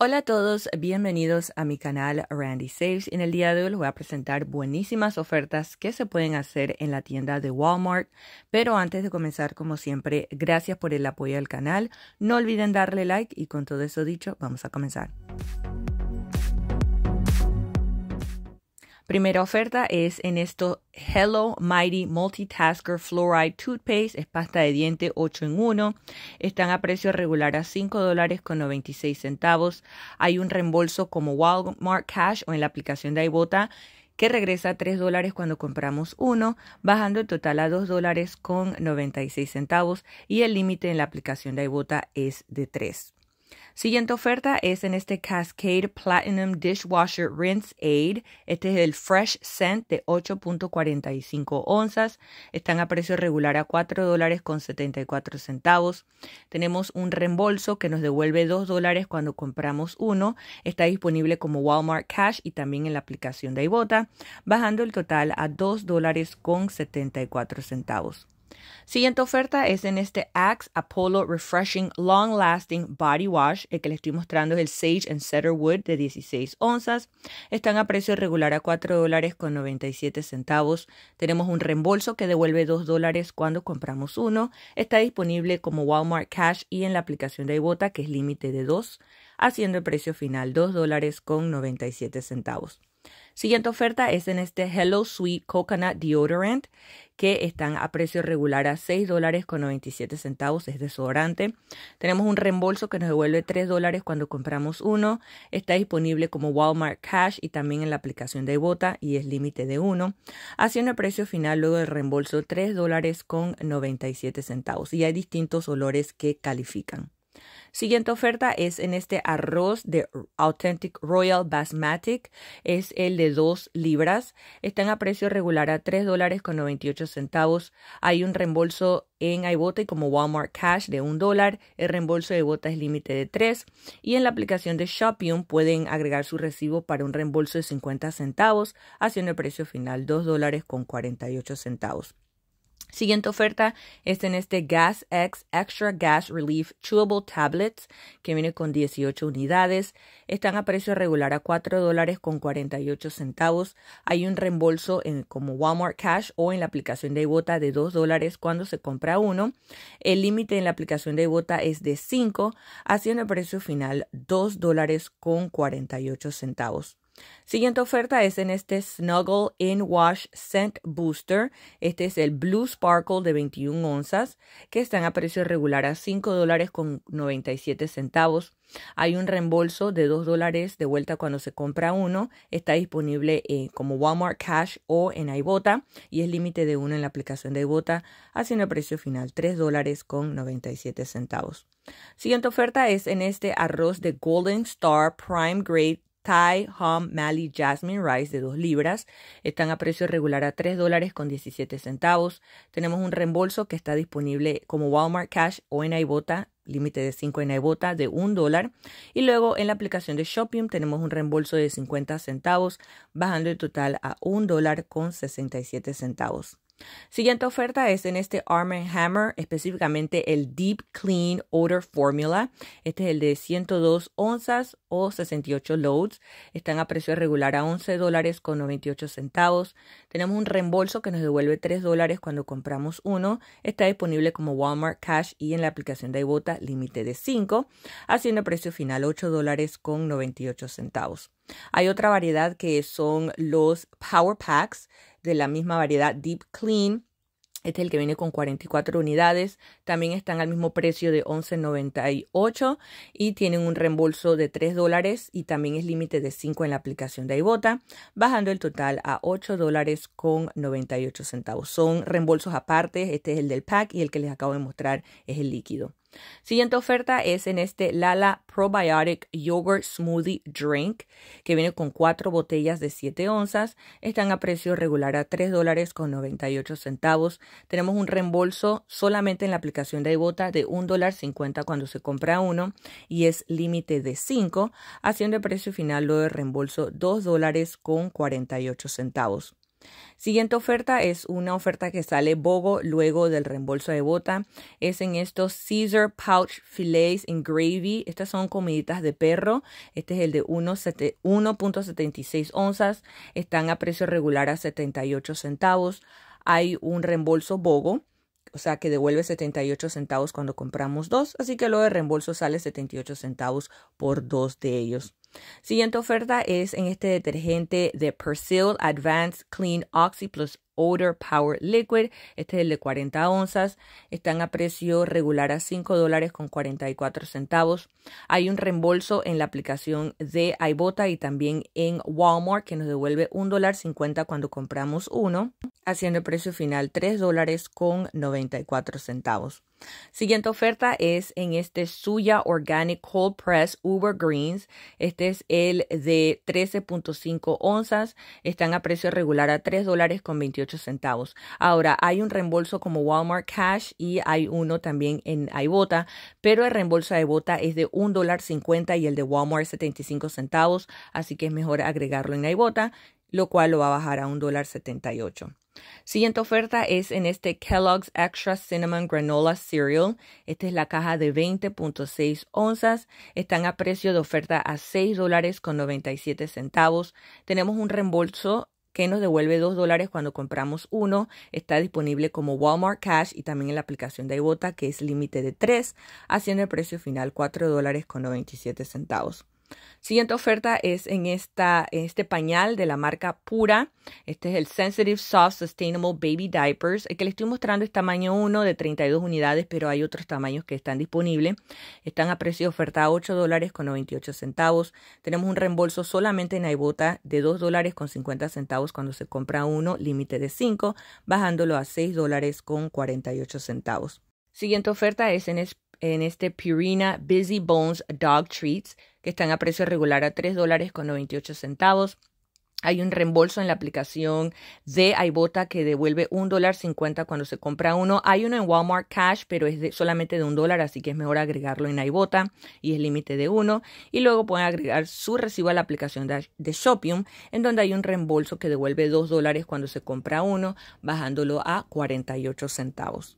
Hola a todos, bienvenidos a mi canal Randy Saves. En el día de hoy les voy a presentar buenísimas ofertas que se pueden hacer en la tienda de Walmart. Pero antes de comenzar, como siempre, gracias por el apoyo al canal. No olviden darle like y con todo eso dicho, vamos a comenzar. Primera oferta es en esto Hello Mighty Multitasker Fluoride Toothpaste, es pasta de diente 8 en 1. Están a precio regular a $5.96. dólares con centavos. Hay un reembolso como Walmart Cash o en la aplicación de iBota que regresa a 3 dólares cuando compramos uno, bajando el total a $2.96 dólares con centavos y el límite en la aplicación de iBota es de 3. Siguiente oferta es en este Cascade Platinum Dishwasher Rinse Aid. Este es el Fresh Scent de 8.45 onzas. Están a precio regular a $4.74. dólares con centavos. Tenemos un reembolso que nos devuelve 2 dólares cuando compramos uno. Está disponible como Walmart Cash y también en la aplicación de iBota, bajando el total a $2.74. dólares con centavos. Siguiente oferta es en este Axe Apollo Refreshing Long Lasting Body Wash. El que le estoy mostrando es el Sage and Wood de 16 onzas. Están a precio regular a cuatro dólares con siete centavos. Tenemos un reembolso que devuelve 2 dólares cuando compramos uno. Está disponible como Walmart Cash y en la aplicación de Ibota que es límite de 2, haciendo el precio final dos dólares con siete centavos. Siguiente oferta es en este Hello Sweet Coconut Deodorant que están a precio regular a $6.97, dólares centavos, es desodorante. Tenemos un reembolso que nos devuelve 3 dólares cuando compramos uno. Está disponible como Walmart Cash y también en la aplicación de Bota y es límite de 1, haciendo el precio final luego del reembolso $3.97 dólares con centavos. Y hay distintos olores que califican. Siguiente oferta es en este arroz de Authentic Royal Basmatic. Es el de 2 libras. Están a precio regular a tres dólares con 98 centavos. Hay un reembolso en iBota como Walmart Cash de 1 dólar. El reembolso de bota es límite de 3. Y en la aplicación de Shopium pueden agregar su recibo para un reembolso de 50 centavos, haciendo el precio final 2 dólares con 48 centavos. Siguiente oferta es en este Gas X Extra Gas Relief Chewable Tablets que viene con 18 unidades. Están a precio regular a $4.48. dólares con 48 centavos. Hay un reembolso en, como Walmart Cash o en la aplicación de Ibota de 2 dólares cuando se compra uno. El límite en la aplicación de Ibota es de 5, haciendo el precio final $2.48. dólares con 48 centavos. Siguiente oferta es en este Snuggle In Wash Scent Booster. Este es el Blue Sparkle de 21 onzas, que están a precio regular a $5.97. dólares con centavos. Hay un reembolso de 2 dólares de vuelta cuando se compra uno. Está disponible como Walmart Cash o en iBota y es límite de uno en la aplicación de iBota, haciendo el precio final $3.97. dólares con centavos. Siguiente oferta es en este arroz de Golden Star Prime Grade Thai Home Mali Jasmine Rice de 2 libras. Están a precio regular a 3 dólares con 17 centavos. Tenemos un reembolso que está disponible como Walmart Cash o en iBota límite de 5 en iBota de 1 dólar. Y luego en la aplicación de Shopping tenemos un reembolso de 50 centavos, bajando el total a 1 dólar con 67 centavos. Siguiente oferta es en este Arm Hammer, específicamente el Deep Clean Odor Formula. Este es el de 102 onzas o 68 loads. Están a precio regular a $11.98. dólares con centavos. Tenemos un reembolso que nos devuelve 3 dólares cuando compramos uno. Está disponible como Walmart Cash y en la aplicación de Ibota límite de 5, haciendo precio final $8.98. dólares con centavos. Hay otra variedad que son los Power Packs de la misma variedad Deep Clean. Este es el que viene con 44 unidades. También están al mismo precio de 11.98 y tienen un reembolso de 3 y también es límite de 5 en la aplicación de iBota, bajando el total a $8.98. centavos. Son reembolsos aparte. Este es el del pack y el que les acabo de mostrar es el líquido. Siguiente oferta es en este Lala Probiotic Yogurt Smoothie Drink, que viene con cuatro botellas de 7 onzas. Están a precio regular a tres dólares con ocho centavos. Tenemos un reembolso solamente en la aplicación de Ibota de $1.50 dólar cuando se compra uno y es límite de 5, haciendo el precio final lo de reembolso dos dólares con ocho centavos. Siguiente oferta es una oferta que sale Bogo luego del reembolso de bota. Es en estos Caesar Pouch Filets in Gravy. Estas son comiditas de perro. Este es el de 1.76 onzas. Están a precio regular a 78 centavos. Hay un reembolso Bogo o sea que devuelve 78 centavos cuando compramos dos, así que lo de reembolso sale 78 centavos por dos de ellos. Siguiente oferta es en este detergente de Persil Advanced Clean Oxy Plus Odor Power Liquid. Este es el de 40 onzas. Están a precio regular a $5.44. Hay un reembolso en la aplicación de iBota y también en Walmart que nos devuelve $1.50 cuando compramos uno, haciendo el precio final $3.94. Siguiente oferta es en este Suya Organic Cold Press Uber Greens. Este es el de 13.5 onzas. Están a precio regular a $3.28 centavos. Ahora, hay un reembolso como Walmart Cash y hay uno también en iBota, pero el reembolso de iBota es de $1.50 y el de Walmart 75 centavos, así que es mejor agregarlo en iBota, lo cual lo va a bajar a $1.78. dólar Siguiente oferta es en este Kellogg's Extra Cinnamon Granola Cereal. Esta es la caja de 20.6 onzas. Están a precio de oferta a $6.97 dólares con centavos. Tenemos un reembolso que nos devuelve 2 dólares cuando compramos uno. Está disponible como Walmart Cash y también en la aplicación de Ibota que es límite de 3, haciendo el precio final 4 dólares con 97 centavos. Siguiente oferta es en este pañal de la marca Pura. Este es el Sensitive Soft Sustainable Baby Diapers. El que les estoy mostrando es tamaño 1 de 32 unidades, pero hay otros tamaños que están disponibles. Están a precio de oferta a dólares con centavos. Tenemos un reembolso solamente en Aibota de $2.50 dólares con centavos cuando se compra uno, límite de 5, bajándolo a $6.48. dólares con centavos. Siguiente oferta es en en este Purina Busy Bones Dog Treats, que están a precio regular a 3 dólares con 98 centavos. Hay un reembolso en la aplicación de iBota que devuelve un dólar cincuenta cuando se compra uno. Hay uno en Walmart Cash, pero es solamente de un dólar, así que es mejor agregarlo en iBota y es límite de uno. Y luego pueden agregar su recibo a la aplicación de, Shopium, en donde hay un reembolso que devuelve dos dólares cuando se compra uno, bajándolo a 48 centavos.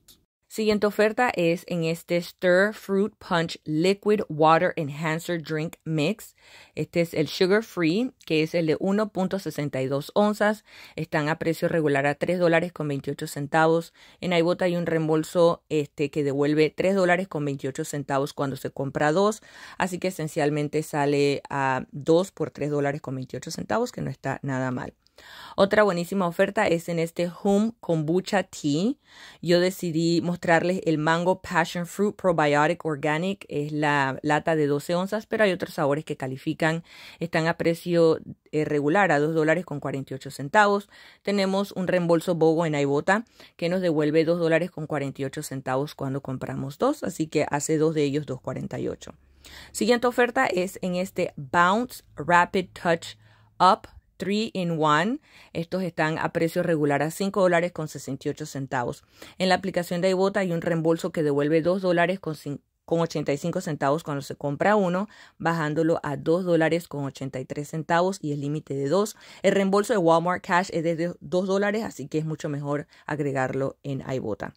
Siguiente oferta es en este Stir Fruit Punch Liquid Water Enhancer Drink Mix. Este es el Sugar Free, que es el de 1.62 onzas. Están a precio regular a $3.28. dólares con centavos. En iBot hay un reembolso este, que devuelve $3.28 dólares con centavos cuando se compra dos. Así que esencialmente sale a dos por $3.28, dólares con centavos, que no está nada mal. Otra buenísima oferta es en este Home Kombucha Tea. Yo decidí mostrarles el Mango Passion Fruit Probiotic Organic. Es la lata de 12 onzas, pero hay otros sabores que califican. Están a precio eh, regular, a $2.48. dólares con centavos. Tenemos un reembolso Bogo en Aibota que nos devuelve $2.48 dólares con centavos cuando compramos dos. Así que hace dos de ellos 2.48. Siguiente oferta es en este Bounce Rapid Touch Up 3 in 1. Estos están a precio regular a $5.68. dólares con centavos. En la aplicación de iBota hay un reembolso que devuelve $2.85 dólares con centavos cuando se compra uno, bajándolo a $2.83 dólares con centavos y el límite de 2. El reembolso de Walmart Cash es de 2 dólares, así que es mucho mejor agregarlo en iBota.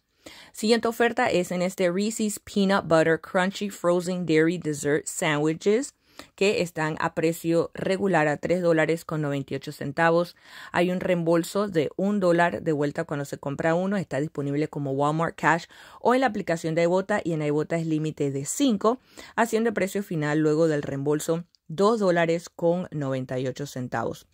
Siguiente oferta es en este Reese's Peanut Butter Crunchy Frozen Dairy Dessert Sandwiches que están a precio regular a tres dólares con centavos. Hay un reembolso de un dólar de vuelta cuando se compra uno. Está disponible como Walmart Cash o en la aplicación de iBota y en iBota es límite de 5, haciendo precio final luego del reembolso dos dólares con centavos.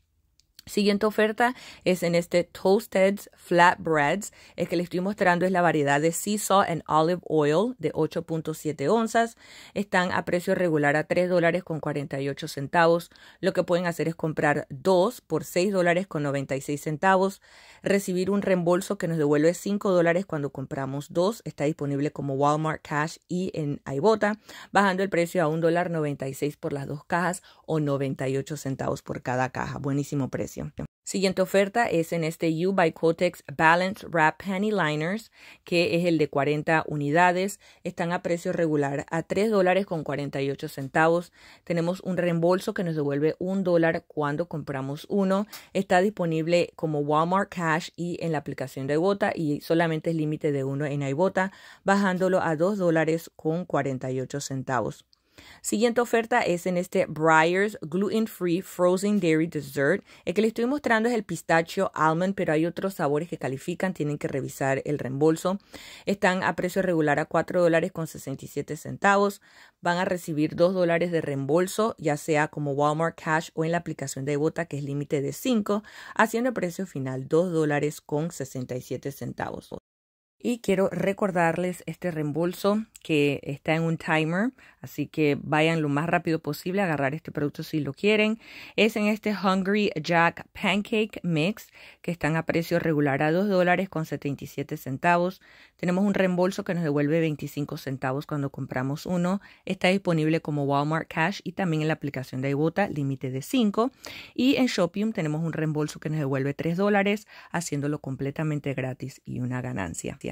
Siguiente oferta es en este Toasted Flatbreads. El que les estoy mostrando es la variedad de Seesaw and Olive Oil de 8.7 onzas. Están a precio regular a $3.48. Lo que pueden hacer es comprar dos por $6.96. Recibir un reembolso que nos devuelve 5 cuando compramos dos. Está disponible como Walmart Cash y en Ibota, bajando el precio a $1.96 por las dos cajas o 98 centavos por cada caja. Buenísimo precio. Siguiente oferta es en este U by Cotex Balance Wrap Penny Liners, que es el de 40 unidades. Están a precio regular a $3.48. dólares con 48 centavos. Tenemos un reembolso que nos devuelve un dólar cuando compramos uno. Está disponible como Walmart Cash y en la aplicación de Ibota y solamente es límite de uno en Ibota, bajándolo a $2.48. dólares con 48 centavos. Siguiente oferta es en este Briar's Gluten Free Frozen Dairy Dessert. El que les estoy mostrando es el pistacho almond, pero hay otros sabores que califican, tienen que revisar el reembolso. Están a precio regular a $4.67. dólares con centavos. Van a recibir 2 dólares de reembolso, ya sea como Walmart Cash o en la aplicación de Bota, que es límite de 5, haciendo el precio final 2 dólares con 67 centavos. Y quiero recordarles este reembolso que está en un timer, así que vayan lo más rápido posible a agarrar este producto si lo quieren. Es en este Hungry Jack Pancake Mix que están a precio regular a 2 dólares con 77 centavos. Tenemos un reembolso que nos devuelve 25 centavos cuando compramos uno. Está disponible como Walmart Cash y también en la aplicación de Ibota, límite de 5. Y en Shopium tenemos un reembolso que nos devuelve 3 dólares, haciéndolo completamente gratis y una ganancia.